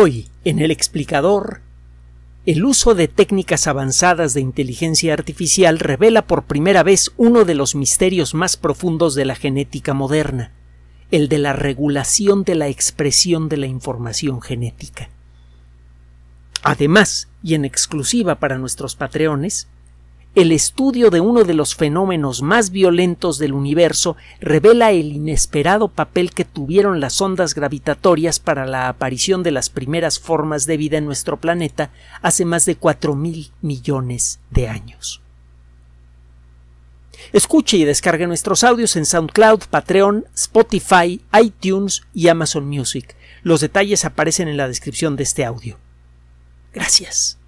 Hoy, en el explicador, el uso de técnicas avanzadas de inteligencia artificial revela por primera vez uno de los misterios más profundos de la genética moderna, el de la regulación de la expresión de la información genética. Además, y en exclusiva para nuestros patreones, el estudio de uno de los fenómenos más violentos del universo revela el inesperado papel que tuvieron las ondas gravitatorias para la aparición de las primeras formas de vida en nuestro planeta hace más de cuatro mil millones de años. Escuche y descargue nuestros audios en SoundCloud, Patreon, Spotify, iTunes y Amazon Music. Los detalles aparecen en la descripción de este audio. Gracias.